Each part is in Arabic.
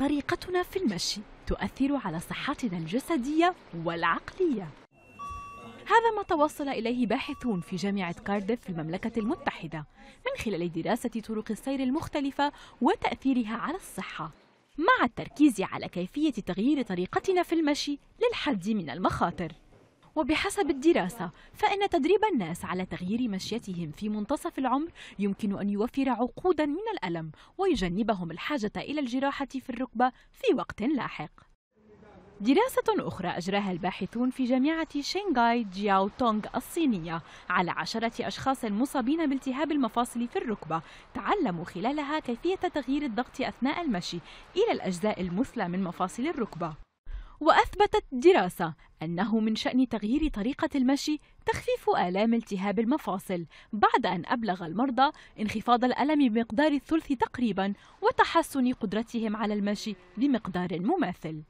طريقتنا في المشي تؤثر على صحتنا الجسدية والعقلية هذا ما توصل إليه باحثون في جامعة كارديف في المملكة المتحدة من خلال دراسة طرق السير المختلفة وتأثيرها على الصحة مع التركيز على كيفية تغيير طريقتنا في المشي للحد من المخاطر وبحسب الدراسة فإن تدريب الناس على تغيير مشيتهم في منتصف العمر يمكن أن يوفر عقودا من الألم ويجنبهم الحاجة إلى الجراحة في الركبة في وقت لاحق دراسة أخرى أجراها الباحثون في جامعة شينغاي جياو تونغ الصينية على عشرة أشخاص مصابين بالتهاب المفاصل في الركبة تعلموا خلالها كيفية تغيير الضغط أثناء المشي إلى الأجزاء المثلى من مفاصل الركبة وأثبتت دراسة أنه من شأن تغيير طريقة المشي تخفيف آلام التهاب المفاصل بعد أن أبلغ المرضى انخفاض الألم بمقدار الثلث تقريبا وتحسن قدرتهم على المشي بمقدار مماثل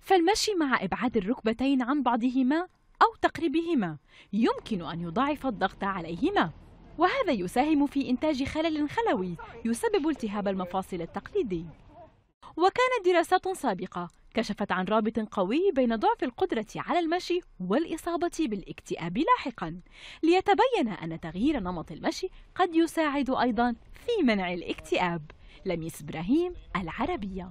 فالمشي مع إبعاد الركبتين عن بعضهما أو تقريبهما يمكن أن يضاعف الضغط عليهما وهذا يساهم في إنتاج خلل خلوي يسبب التهاب المفاصل التقليدي وكانت دراسات سابقة كشفت عن رابط قوي بين ضعف القدرة على المشي والإصابة بالاكتئاب لاحقا ليتبين أن تغيير نمط المشي قد يساعد أيضا في منع الاكتئاب لميس إبراهيم العربية